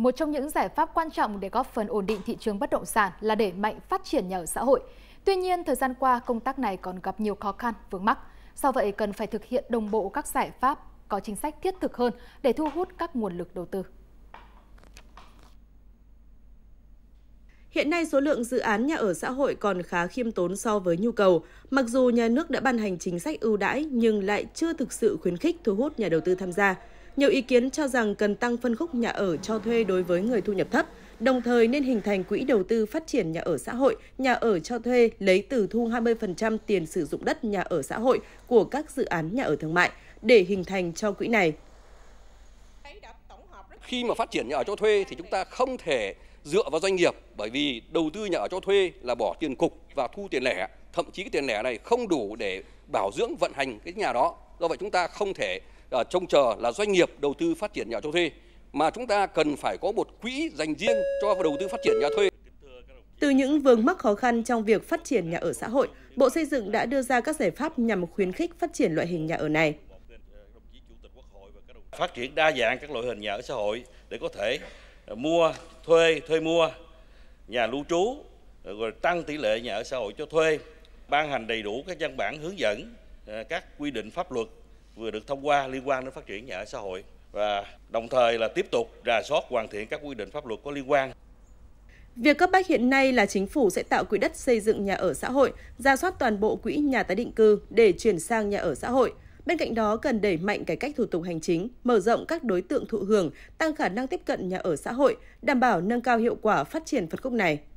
Một trong những giải pháp quan trọng để góp phần ổn định thị trường bất động sản là đẩy mạnh phát triển nhà ở xã hội. Tuy nhiên, thời gian qua, công tác này còn gặp nhiều khó khăn, vướng mắc. Do vậy, cần phải thực hiện đồng bộ các giải pháp, có chính sách thiết thực hơn để thu hút các nguồn lực đầu tư. Hiện nay số lượng dự án nhà ở xã hội còn khá khiêm tốn so với nhu cầu. Mặc dù nhà nước đã ban hành chính sách ưu đãi nhưng lại chưa thực sự khuyến khích thu hút nhà đầu tư tham gia. Nhiều ý kiến cho rằng cần tăng phân khúc nhà ở cho thuê đối với người thu nhập thấp, đồng thời nên hình thành quỹ đầu tư phát triển nhà ở xã hội, nhà ở cho thuê lấy từ thu 20% tiền sử dụng đất nhà ở xã hội của các dự án nhà ở thương mại để hình thành cho quỹ này. Khi mà phát triển nhà ở cho thuê thì chúng ta không thể dựa vào doanh nghiệp bởi vì đầu tư nhà ở cho thuê là bỏ tiền cục và thu tiền lẻ, thậm chí cái tiền lẻ này không đủ để bảo dưỡng vận hành cái nhà đó. Do vậy chúng ta không thể Ờ, trông chờ là doanh nghiệp đầu tư phát triển nhà cho thuê mà chúng ta cần phải có một quỹ dành riêng cho đầu tư phát triển nhà thuê. Từ những vướng mắc khó khăn trong việc phát triển nhà ở xã hội, Bộ Xây dựng đã đưa ra các giải pháp nhằm khuyến khích phát triển loại hình nhà ở này. Phát triển đa dạng các loại hình nhà ở xã hội để có thể ờ, mua, thuê, thuê mua, nhà lưu trú, ờ, rồi tăng tỷ lệ nhà ở xã hội cho thuê, ban hành đầy đủ các văn bản hướng dẫn, các quy định pháp luật vừa được thông qua liên quan đến phát triển nhà ở xã hội và đồng thời là tiếp tục rà soát hoàn thiện các quy định pháp luật có liên quan. Việc cấp bách hiện nay là chính phủ sẽ tạo quỹ đất xây dựng nhà ở xã hội, ra soát toàn bộ quỹ nhà tái định cư để chuyển sang nhà ở xã hội. Bên cạnh đó cần đẩy mạnh cải cách thủ tục hành chính, mở rộng các đối tượng thụ hưởng, tăng khả năng tiếp cận nhà ở xã hội, đảm bảo nâng cao hiệu quả phát triển phân khúc này.